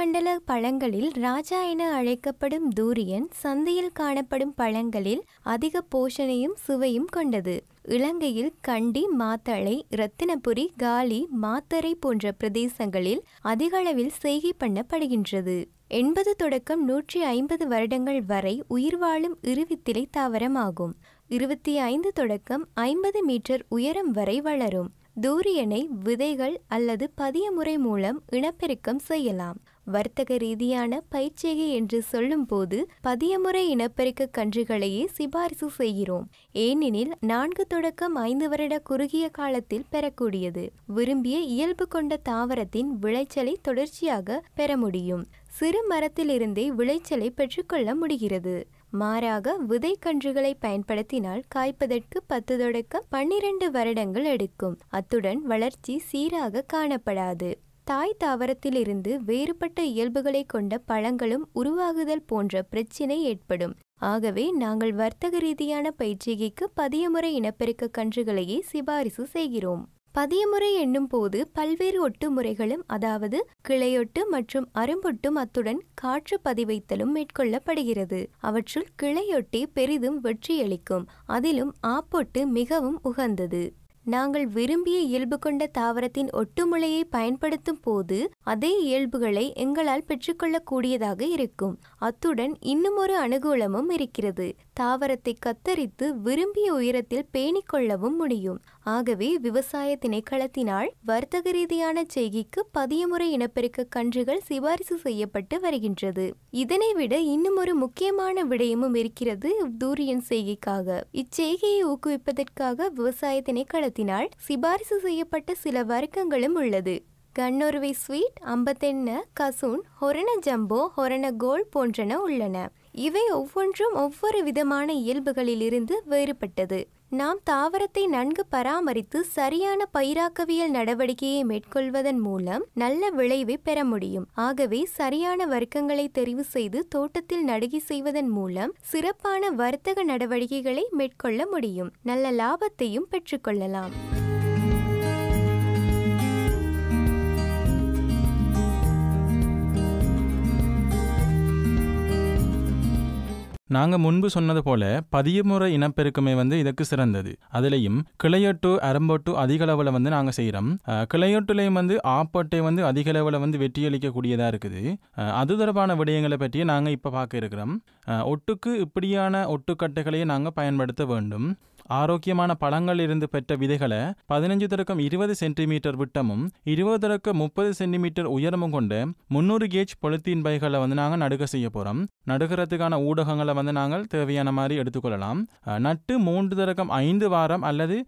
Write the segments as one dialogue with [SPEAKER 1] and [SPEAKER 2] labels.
[SPEAKER 1] வளிமண்டல பழங்களில் ராஜா என அழைக்கப்படும் தூரியன் சந்தையில் காணப்படும் பழங்களில் அதிக போஷணையும் சுவையும் கொண்டது இலங்கையில் கண்டி மாத்தளை இரத்தினபுரி காலி மாத்தரை போன்ற பிரதேசங்களில் அதிகளவில் செய்கை பண்ணப்படுகின்றது எண்பது தொடக்கம் நூற்றி ஐம்பது வருடங்கள் வரை உயிர் வாழும் இருவித்திலை தாவரமாகும் இருபத்தி ஐந்து தொடக்கம் ஐம்பது மீட்டர் உயரம் வரை வளரும் தூரியனை விதைகள் அல்லது பதிய முறை மூலம் இனப்பெருக்கம் செய்யலாம் வர்த்தக ரீதியான பயிற்சிகை என்று சொல்லும்போது பதியமுறை இனப்பெருக்க கன்றுகளையே சிபாரிசு செய்கிறோம் ஏனெனில் நான்கு தொடக்கம் ஐந்து வருட குறுகிய காலத்தில் பெறக்கூடியது விரும்பிய இயல்பு கொண்ட தாவரத்தின் விளைச்சலை தொடர்ச்சியாக பெற முடியும் சிறு மரத்திலிருந்தே விளைச்சலை பெற்றுக்கொள்ள முடிகிறது மாறாக விதை கன்றுகளை பயன்படுத்தினால் காய்ப்பதற்கு பத்து தொடக்க பன்னிரண்டு வருடங்கள் எடுக்கும் அத்துடன் வளர்ச்சி சீராக காணப்படாது தாய் தாவரத்திலிருந்து வேறுபட்ட இயல்புகளை கொண்ட பழங்களும் உருவாகுதல் போன்ற பிரச்சினை ஏற்படும் ஆகவே நாங்கள் வர்த்தக ரீதியான பயிற்சிகைக்கு பதியமுறை இனப்பெருக்க கன்றுகளையே சிபாரிசு செய்கிறோம் பதியமுறை என்னும் போது பல்வேறு ஒட்டு முறைகளும் அதாவது கிளையொட்டு மற்றும் அரும்பொட்டும் அத்துடன் காற்று பதிவைத்தலும் மேற்கொள்ளப்படுகிறது அவற்றுள் கிளையொட்டி பெரிதும் வெற்றியளிக்கும் அதிலும் ஆப்பொட்டு மிகவும் உகந்தது நாங்கள் விரும்பிய இயல்பு கொண்ட தாவரத்தின் ஒட்டுமுளையை பயன்படுத்தும் போது அதே இயல்புகளை எங்களால் பெற்றுக்கொள்ளக்கூடியதாக இருக்கும் அத்துடன் இன்னுமொரு அனுகூலமும் இருக்கிறது தாவரத்தை கத்தரித்து விரும்பிய உயரத்தில் பேணிக்கொள்ளவும் முடியும் ஆகவே விவசாய திணைக்களத்தினால் வர்த்தக ரீதியான செய்கைக்கு பதியமுறை இனப்பெருக்க கன்றுகள் சிபாரிசு செய்யப்பட்டு வருகின்றது இதனை விட இன்னும் ஒரு முக்கியமான விடயமும் இருக்கிறது தூரியன் செய்கைக்காக இச்செய்கையை ஊக்குவிப்பதற்காக விவசாய திணைக்களத்தினால் சிபாரிசு செய்யப்பட்ட சில வர்க்கங்களும் உள்ளது கண்ணொருவை ஸ்வீட் ஐம்பத்தெண்ணு கசூன் ஹொரண ஜம்போ ஹொரண கோல் போன்றன உள்ளன இவை ஒவ்வொன்றும் ஒவ்வொரு விதமான இயல்புகளிலிருந்து வேறுபட்டது நாம் தாவரத்தை நன்கு பராமரித்து சரியான பயிராக்கவியல் நடவடிக்கையை மேற்கொள்வதன் மூலம் நல்ல விளைவை பெற முடியும் ஆகவே சரியான வர்க்கங்களை தெரிவு செய்து தோட்டத்தில் நடுகி செய்வதன் மூலம் சிறப்பான வர்த்தக நடவடிக்கைகளை மேற்கொள்ள முடியும் நல்ல லாபத்தையும் பெற்றுக்கொள்ளலாம்
[SPEAKER 2] நாங்கள் முன்பு சொன்னது போல பதியமுறை இனப்பெருக்கமே வந்து இதுக்கு சிறந்தது அதுலேயும் கிளையொட்டு அரம்பொட்டு அதிக அளவில் வந்து நாங்கள் செய்கிறோம் கிளையொட்டுலேயும் வந்து ஆப்பட்டை வந்து அதிக அளவில் வந்து வெற்றியளிக்கக்கூடியதாக இருக்குது அது தொடர்பான விடயங்களை பற்றியே நாங்கள் இப்போ பார்க்க இருக்கிறோம் ஒட்டுக்கு இப்படியான ஒட்டுக்கட்டைகளையும் நாங்கள் பயன்படுத்த வேண்டும் ஆரோக்கியமான பழங்கள் இருந்து பெற்ற விதைகளை பதினஞ்சு தடக்கம் இருபது சென்டிமீட்டர் விட்டமும் இருபது தடக்க முப்பது சென்டிமீட்டர் உயரமும் கொண்டு முந்நூறு கேஜ் பொலித்தீன் பைகளை வந்து நாங்கள் நடுக செய்ய போகிறோம் நடுகிறதுக்கான ஊடகங்களை வந்து நாங்கள் தேவையான மாதிரி எடுத்துக்கொள்ளலாம் நட்டு மூன்று தடக்கம் ஐந்து வாரம் அல்லது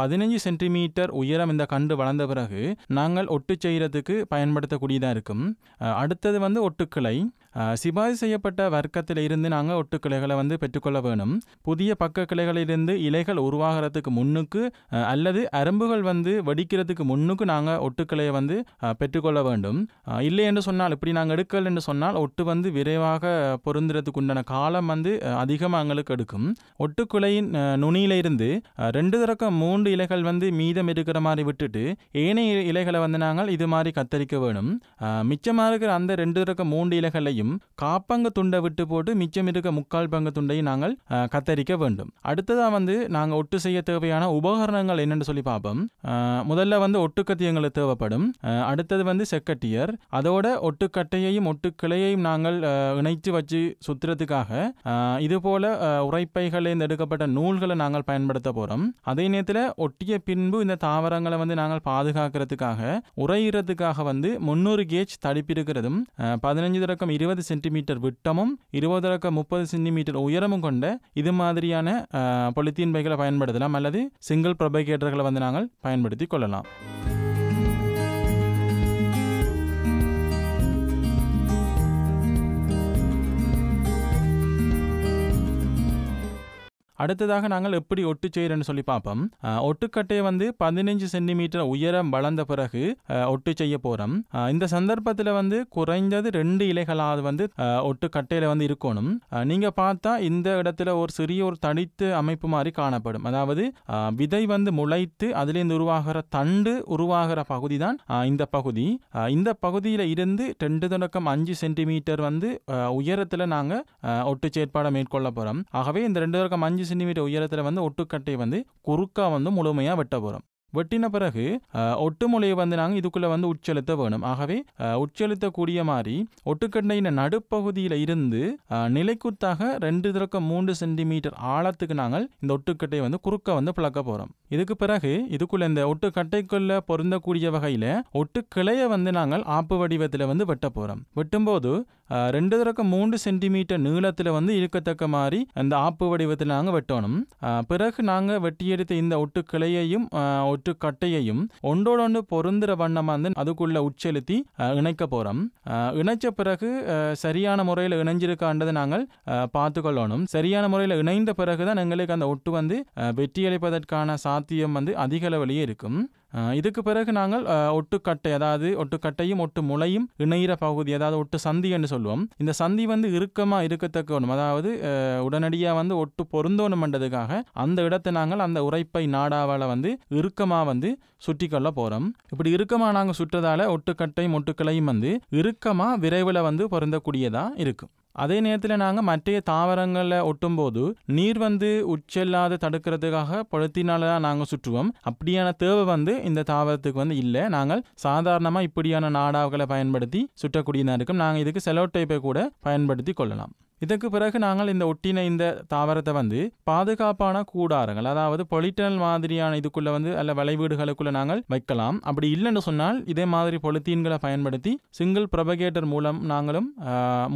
[SPEAKER 2] பதினஞ்சு சென்டிமீட்டர் உயரம் இந்த கண்டு வளர்ந்த பிறகு நாங்கள் ஒட்டு செய்கிறதுக்கு பயன்படுத்தக்கூடியதாக இருக்கும் அடுத்தது வந்து ஒட்டுக்கிளை சிபாரி செய்யப்பட்ட வர்க்கத்தில் இருந்து நாங்கள் ஒட்டுக்கிளைகளை வந்து பெற்றுக்கொள்ள வேணும் புதிய பக்க கிளைகளிலிருந்து இலைகள் உருவாகிறதுக்கு முன்னுக்கு அல்லது அரும்புகள் வந்து வெடிக்கிறதுக்கு முன்னுக்கு நாங்கள் ஒட்டுக்கிளையை வந்து பெற்றுக்கொள்ள வேண்டும் இல்லை என்று சொன்னால் இப்படி நாங்கள் எடுக்கல் என்று சொன்னால் ஒட்டு வந்து விரைவாக பொருந்துறதுக்கு உண்டான காலம் வந்து அதிகமாக எங்களுக்கு எடுக்கும் ஒட்டுக்குலையின் நுனியிலிருந்து ரெண்டு தரக்கம் மூன்று இலைகள் வந்து மீதம் இருக்கிற மாதிரி விட்டுட்டு ஏனைய இலைகளை வந்து நாங்கள் இது மாதிரி கத்தரிக்க வேணும் மிச்சமாக இருக்கிற அந்த ரெண்டு தரக்கம் மூன்று இலைகளையும் வேண்டும் காப்பங்கு துண்டை விட்டு போட்டு மிச்சம் இருக்க முக்கால் பங்கு துண்டையும் நாங்கள் கத்தரிக்க வேண்டும் அடுத்ததாக வந்து நாங்கள் ஒட்டு செய்ய தேவையான உபகரணங்கள் என்னென்னு சொல்லி பார்ப்போம் முதல்ல வந்து ஒட்டுக்கத்தி எங்களுக்கு தேவைப்படும் அடுத்தது வந்து செக்கட்டியர் அதோட ஒட்டுக்கட்டையையும் ஒட்டுக்கிளையையும் நாங்கள் இணைத்து வச்சு சுத்துறதுக்காக இதுபோல உரைப்பைகளில் எடுக்கப்பட்ட நூல்களை நாங்கள் பயன்படுத்த போகிறோம் அதே நேரத்தில் ஒட்டிய பின்பு இந்த தாவரங்களை வந்து நாங்கள் பாதுகாக்கிறதுக்காக உரையிறதுக்காக வந்து முந்நூறு கேஜ் தடுப்பிருக்கிறதும் பதினஞ்சு திறக்கம் இருபது இருபது சென்டிமீட்டர் விட்டமும் இருபதற்கு முப்பது சென்டிமீட்டர் உயரமும் கொண்ட இது மாதிரியான பொலித்தீன் பைகளை பயன்படுத்தலாம் அல்லது சிங்கிள் ப்ரொபைகேட்டர்களை வந்து நாங்கள் பயன்படுத்தி கொள்ளலாம் அடுத்ததாக நாங்கள் எப்படி ஒட்டு செய்கிறேன்னு சொல்லி பார்ப்போம் ஒட்டுக்கட்டையை வந்து பதினஞ்சு சென்டிமீட்டர் உயரம் வளர்ந்த பிறகு ஒட்டு செய்ய போகிறோம் இந்த சந்தர்ப்பத்தில் வந்து குறைந்தது ரெண்டு இலைகளாவது வந்து ஒட்டுக்கட்டையில் வந்து இருக்கணும் நீங்கள் பார்த்தா இந்த இடத்துல ஒரு சிறிய ஒரு தனித்து அமைப்பு மாதிரி காணப்படும் அதாவது விதை வந்து முளைத்து அதுலேருந்து உருவாகிற தண்டு உருவாகிற பகுதி தான் இந்த பகுதி இந்த பகுதியில் இருந்து ரெண்டு தொடக்கம் அஞ்சு சென்டிமீட்டர் வந்து உயரத்தில் நாங்கள் ஒட்டு செயற்பாடை மேற்கொள்ள போகிறோம் ஆகவே இந்த ரெண்டு தொடக்கம் அஞ்சு சென்டிமீட்டர் உயரத்தில் வந்து ஒட்டுக்கட்டை வந்து குறுக்காக வந்து முழுமையாக வெட்ட போகிறோம் வெட்டின பிறகு ஒட்டுமொழியை வந்து நாங்கள் இதுக்குள்ளே வந்து உட்செலுத்த வேணும் ஆகவே உட்செலுத்தக்கூடிய மாதிரி ஒட்டுக்கட்டையின் நடுப்பகுதியில் இருந்து நிலைக்குத்தாக ரெண்டு திறக்க மூன்று சென்டிமீட்டர் ஆழத்துக்கு நாங்கள் இந்த ஒட்டுக்கட்டையை வந்து குறுக்க வந்து பிளக்க போகிறோம் இதுக்கு பிறகு இதுக்குள்ள இந்த ஒட்டுக்கட்டைக்குள்ளே பொருந்தக்கூடிய வகையில் ஒட்டுக்கிளையை வந்து நாங்கள் ஆப்பு வடிவத்தில் வந்து வெட்ட போகிறோம் வெட்டும்போது ரெண்டு தடக்க மூன்று சென்டிமீட்டர் நீளத்தில் வந்து இருக்கத்தக்க மாதிரி அந்த ஆப்பு வடிவத்தில் நாங்கள் வெட்டணும் பிறகு நாங்கள் வெட்டியெடுத்த இந்த ஒட்டு கிளையையும் ஒட்டு கட்டையையும் ஒன்றோடொன்று பொருந்துற வண்ணமாக வந்து அதுக்குள்ள உட்செலுத்தி இணைக்க போகிறோம் இணைச்ச பிறகு சரியான முறையில் இணைஞ்சிருக்கான்றதை நாங்கள் பார்த்துக்கொள்ளணும் சரியான முறையில் இணைந்த பிறகு தான் எங்களுக்கு அந்த ஒட்டு வந்து வெட்டியளிப்பதற்கான சாத்தியம் வந்து அதிக அளவிலேயே இருக்கும் இதுக்கு பிறகு நாங்கள் ஒட்டுக்கட்டை அதாவது ஒட்டுக்கட்டையும் ஒட்டு முளையும் இணையிற பகுதி அதாவது ஒட்டு சந்தி என்று சொல்லுவோம் இந்த சந்தி வந்து இறுக்கமாக ஒன்று அதாவது உடனடியாக வந்து ஒட்டு பொருந்தோணுமன்றதுக்காக அந்த இடத்தை நாங்கள் அந்த உரைப்பை நாடாவால் வந்து இறுக்கமாக வந்து சுற்றி கொள்ள போகிறோம் இப்படி இறுக்கமாக நாங்கள் சுற்றதால ஒட்டுக்கட்டையும் ஒட்டுக்களையும் வந்து இறுக்கமாக விரைவில் வந்து பொருந்தக்கூடியதாக இருக்கும் அதே நேரத்தில் நாங்கள் மற்ற தாவரங்களில் ஒட்டும்போது நீர் வந்து உச்சல்லாத தடுக்கிறதுக்காக பழுத்தினால தான் நாங்கள் சுற்றுவோம் அப்படியான தேவை வந்து இந்த தாவரத்துக்கு வந்து இல்லை நாங்கள் சாதாரணமாக இப்படியான நாடாக்களை பயன்படுத்தி சுற்றக்கூடியதாக இருக்கும் நாங்கள் இதுக்கு செலோ டைப்பை கூட பயன்படுத்தி கொள்ளலாம் இதற்கு பிறகு நாங்கள் இந்த ஒட்டின இந்த தாவரத்தை வந்து பாதுகாப்பான கூடாரங்கள் அதாவது பொலிட்டனல் மாதிரியான இதுக்குள்ள வந்து அல்ல வளைவீடுகளுக்குள்ள நாங்கள் வைக்கலாம் அப்படி இல்லைன்னு சொன்னால் இதே மாதிரி பொலித்தீன்களை பயன்படுத்தி சிங்கிள் ப்ரொபகேட்டர் மூலம் நாங்களும்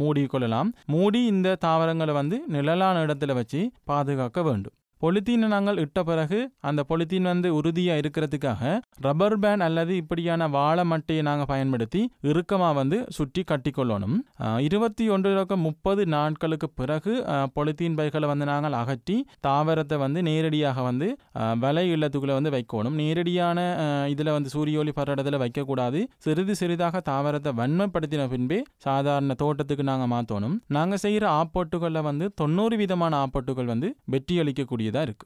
[SPEAKER 2] மூடி கொள்ளலாம் மூடி இந்த தாவரங்களை வந்து நிழலான இடத்துல வச்சு பாதுகாக்க வேண்டும் பொலித்தீனை நாங்கள் இட்ட பிறகு அந்த பொலித்தீன் வந்து உறுதியாக இருக்கிறதுக்காக ரப்பர் பேண்ட் அல்லது இப்படியான வாழை மட்டையை நாங்கள் பயன்படுத்தி இறுக்கமாக வந்து சுற்றி கட்டிக்கொள்ளணும் இருபத்தி ஒன்று முப்பது நாட்களுக்கு பிறகு பொலித்தீன் பைகளை வந்து நாங்கள் அகற்றி தாவரத்தை வந்து நேரடியாக வந்து விலை இல்லத்துக்குள்ளே வந்து வைக்கணும் நேரடியான இதில் வந்து சூரிய ஒளி படுற இடத்துல வைக்கக்கூடாது சிறிது சிறிதாக தாவரத்தை வன்மைப்படுத்தின பின்பே சாதாரண தோட்டத்துக்கு நாங்கள் மாற்றணும் நாங்கள் செய்கிற ஆப்போட்டுகளில் வந்து தொண்ணூறு விதமான ஆப்போட்டுகள் வந்து வெற்றி அளிக்கக்கூடியது ذلك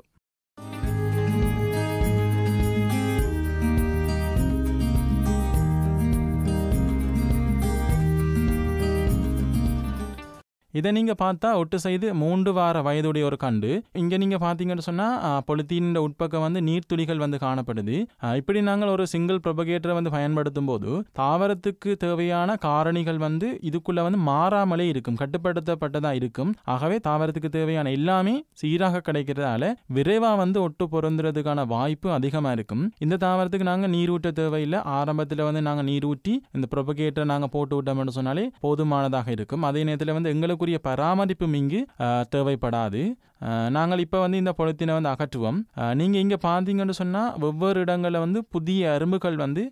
[SPEAKER 2] இதை நீங்கள் பார்த்தா ஒட்டு செய்து மூன்று வார வயதுடைய ஒரு கண்டு இங்கே நீங்கள் பார்த்தீங்கன்னு சொன்னால் பொலித்தீனின் உட்பக்கம் வந்து நீர்த்துளிகள் வந்து காணப்படுது இப்படி நாங்கள் ஒரு சிங்கிள் ப்ரொபகேட்டரை வந்து பயன்படுத்தும் போது தாவரத்துக்கு தேவையான காரணிகள் வந்து இதுக்குள்ளே வந்து மாறாமலே இருக்கும் கட்டுப்படுத்தப்பட்டதாக இருக்கும் ஆகவே தாவரத்துக்கு தேவையான எல்லாமே சீராக கிடைக்கிறதால விரைவாக வந்து ஒட்டு பொருந்துறதுக்கான வாய்ப்பு அதிகமாக இருக்கும் இந்த தாவரத்துக்கு நாங்கள் நீர் ஊற்ற தேவையில்லை ஆரம்பத்தில் வந்து நாங்கள் நீர் ஊற்றி இந்த ப்ரொபகேட்டரை நாங்கள் போட்டு விட்டோம்னு சொன்னாலே போதுமானதாக இருக்கும் அதே நேரத்தில் வந்து எங்களுக்கு அதுக்குரிய பராமரிப்பும் இங்கு தேவைப்படாது நாங்கள் இப்போ வந்து இந்த பொழுத்தினை வந்து அகற்றுவோம் நீங்கள் இங்கே பார்த்தீங்கன்னு சொன்னால் ஒவ்வொரு இடங்களில் வந்து புதிய அரும்புகள் வந்து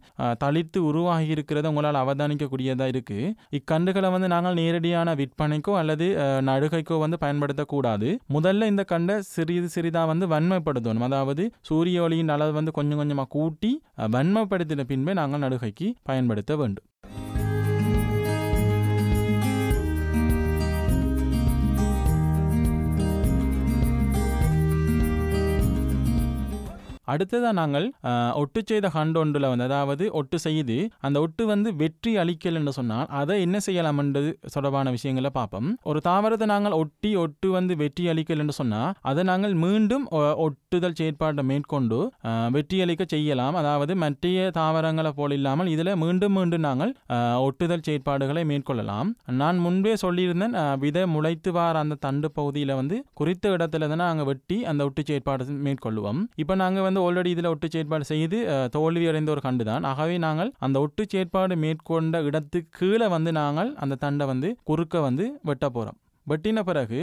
[SPEAKER 2] தளிர்த்து உருவாகி இருக்கிறத உங்களால் அவதானிக்கக்கூடியதாக இருக்குது இக்கண்டுகளை வந்து நாங்கள் நேரடியான விற்பனைக்கோ அல்லது நடுகைக்கோ வந்து பயன்படுத்தக்கூடாது முதல்ல இந்த கண்டை சிறிது சிறிதாக வந்து வன்மைப்படுத்தணும் அதாவது சூரிய ஒளியின் அளவு வந்து கொஞ்சம் கொஞ்சமாக கூட்டி வன்மைப்படுத்தின பின்பே நாங்கள் நடுகைக்கு பயன்படுத்த வேண்டும் அடுத்ததாக நாங்கள் ஒட்டு செய்த ஒன்றில் வந்து அதாவது ஒட்டு செய்து அந்த ஒட்டு வந்து வெற்றி அளிக்கல் சொன்னால் அதை என்ன செய்யலாம் என்றது தொடர்பான விஷயங்களை பார்ப்போம் ஒரு தாவரத்தை நாங்கள் ஒட்டி ஒட்டு வந்து வெற்றி அளிக்கல் சொன்னால் அதை நாங்கள் மீண்டும் ஒட்டுதல் செயற்பாட்டை மேற்கொண்டு வெற்றி அளிக்க செய்யலாம் அதாவது மற்றைய தாவரங்களை போல் இல்லாமல் இதில் மீண்டும் மீண்டும் நாங்கள் ஒட்டுதல் செயற்பாடுகளை மேற்கொள்ளலாம் நான் முன்பே சொல்லியிருந்தேன் விதை முளைத்து வார அந்த தண்டு பகுதியில் வந்து குறித்த இடத்துல தான் நாங்கள் வெட்டி அந்த ஒட்டு செயற்பாடு மேற்கொள்வோம் இப்போ நாங்கள் வந்து வந்து ஆல்ரெடி இதில் ஒட்டு செயற்பாடு செய்து தோல்வி அடைந்த ஒரு கண்டு தான் ஆகவே நாங்கள் அந்த ஒட்டு செயற்பாடு மேற்கொண்ட இடத்துக்கு கீழே வந்து நாங்கள் அந்த தண்டை வந்து குறுக்க வந்து வெட்ட போகிறோம் வெட்டின பிறகு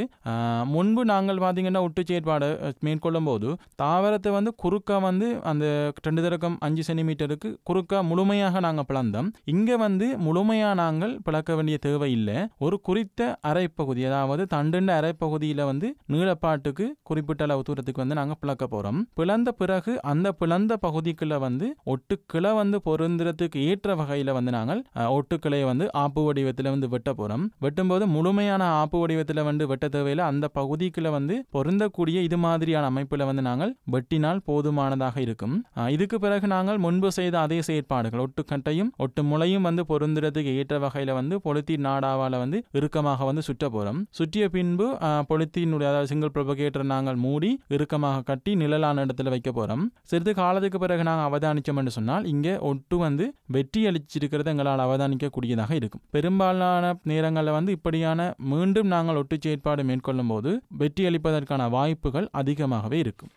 [SPEAKER 2] முன்பு நாங்கள் பார்த்தீங்கன்னா ஒட்டு செயற்பாடு மேற்கொள்ளும் போது தாவரத்தை வந்து குறுக்க வந்து அந்த ரெண்டு தரக்கம் அஞ்சு சென்டிமீட்டருக்கு குறுக்க முழுமையாக நாங்கள் பிளந்தோம் இங்கே வந்து முழுமையாக நாங்கள் பிளக்க வேண்டிய தேவை இல்லை ஒரு குறித்த அரைப்பகுதி அதாவது தண்டுண்ட அரைப்பகுதியில் வந்து நீளப்பாட்டுக்கு குறிப்பிட்ட அளவு தூரத்துக்கு வந்து நாங்கள் பிளக்க போகிறோம் பிளந்த பிறகு அந்த பிளந்த பகுதிக்குள்ள வந்து ஒட்டுக்கிளை வந்து பொருந்திரத்துக்கு ஏற்ற வகையில் வந்து நாங்கள் ஒட்டுக்கிளையை வந்து ஆப்பு வடிவத்தில் வந்து வெட்ட போகிறோம் வெட்டும்போது முழுமையான ஆப்பு வடிவத்தில் வந்து வெட்ட தேவையில் அந்த பகுதிக்குள்ள வந்து பொருந்தக்கூடிய இது மாதிரியான அமைப்பில் வந்து நாங்கள் வெட்டினால் போதுமானதாக இருக்கும் இதுக்கு பிறகு நாங்கள் முன்பு செய்த அதே செயற்பாடுகள் ஒட்டுக்கட்டையும் ஒட்டு முளையும் வந்து பொருந்துறதுக்கு ஏற்ற வகையில் வந்து பொலித்தீன் நாடாவால் வந்து இறுக்கமாக வந்து சுற்ற போகிறோம் சுற்றிய பின்பு பொலித்தீனுடைய அதாவது சிங்கிள் ப்ரொபகேட்டர் நாங்கள் மூடி இறுக்கமாக கட்டி நிழலான இடத்துல வைக்க போகிறோம் சிறிது காலத்துக்கு பிறகு நாங்கள் அவதானிச்சோம் என்று சொன்னால் இங்கே ஒட்டு வந்து வெற்றி அளிச்சிருக்கிறது எங்களால் அவதானிக்கக்கூடியதாக இருக்கும் பெரும்பாலான நேரங்களில் வந்து இப்படியான மீண்டும் நாங்கள் நாங்கள் ஒட்டுச்சேற்பாடு மேற்கொள்ளும் போது வெற்றியளிப்பதற்கான வாய்ப்புகள் அதிகமாகவே இருக்கும்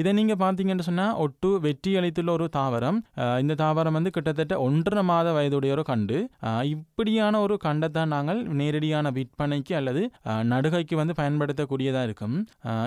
[SPEAKER 2] இதை நீங்கள் பார்த்தீங்கன்னு சொன்னால் ஒட்டு வெற்றி அளித்துள்ள ஒரு தாவரம் இந்த தாவரம் வந்து கிட்டத்தட்ட ஒன்றரை மாத வயதுடைய ஒரு கண்டு இப்படியான ஒரு கண்டை தான் நாங்கள் நேரடியான விற்பனைக்கு அல்லது நடுகைக்கு வந்து பயன்படுத்தக்கூடியதாக இருக்கும்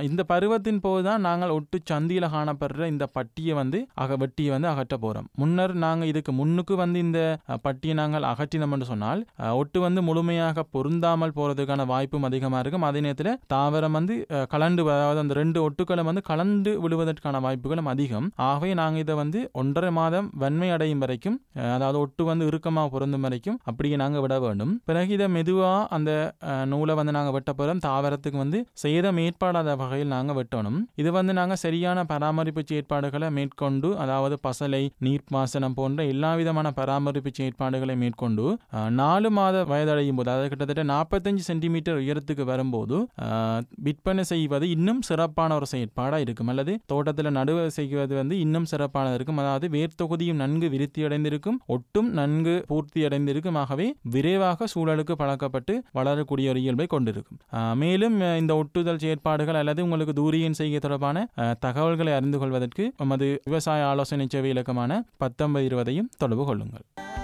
[SPEAKER 2] இந்த பருவத்தின் போது தான் நாங்கள் ஒட்டு சந்தியில் காணப்படுற இந்த பட்டியை வந்து அக வெட்டியை வந்து அகற்ற போகிறோம் முன்னர் நாங்கள் இதுக்கு முன்னுக்கு வந்து இந்த பட்டியை நாங்கள் அகற்றினோம்னு சொன்னால் ஒட்டு வந்து முழுமையாக பொருந்தாமல் போகிறதுக்கான வாய்ப்பும் அதிகமாக இருக்கும் அதே நேரத்தில் தாவரம் வந்து கலண்டு அதாவது அந்த ரெண்டு ஒட்டுக்களை வந்து கலந்து விழுவது அடைவதற்கான வாய்ப்புகளும் அதிகம் ஆகவே நாங்கள் இதை வந்து ஒன்றரை மாதம் வன்மை அடையும் வரைக்கும் அதாவது ஒட்டு வந்து இறுக்கமாக பொருந்தும் வரைக்கும் அப்படியே நாங்கள் விட வேண்டும் பிறகு இதை மெதுவாக அந்த நூலை வந்து நாங்கள் வெட்ட தாவரத்துக்கு வந்து சேதம் மேற்பாடாத வகையில் நாங்கள் வெட்டணும் இது வந்து நாங்கள் சரியான பராமரிப்பு செயற்பாடுகளை மேற்கொண்டு அதாவது பசலை நீர்ப்பாசனம் போன்ற எல்லா விதமான பராமரிப்பு செயற்பாடுகளை மேற்கொண்டு நாலு மாத வயதடையும் போது அதாவது கிட்டத்தட்ட நாற்பத்தஞ்சு சென்டிமீட்டர் உயரத்துக்கு வரும்போது விற்பனை செய்வது இன்னும் சிறப்பான ஒரு செயற்பாடாக இருக்கும் அல்லது தோட்டத்தில் நடுவு செய்வது வந்து இன்னும் சிறப்பானது இருக்கும் அதாவது வேர்த்தொகுதியும் தொகுதியும் நன்கு அடைந்திருக்கும் ஒட்டும் நன்கு பூர்த்தி அடைந்திருக்கும் ஆகவே விரைவாக சூழலுக்கு பழக்கப்பட்டு வளரக்கூடிய ஒரு இயல்பை கொண்டிருக்கும் மேலும் இந்த ஒட்டுதல் செயற்பாடுகள் அல்லது உங்களுக்கு தூரியன் செய்ய தொடர்பான தகவல்களை அறிந்து கொள்வதற்கு நமது விவசாய ஆலோசனை சேவை இலக்கமான பத்தொன்பது இருபதையும் தொடர்பு கொள்ளுங்கள்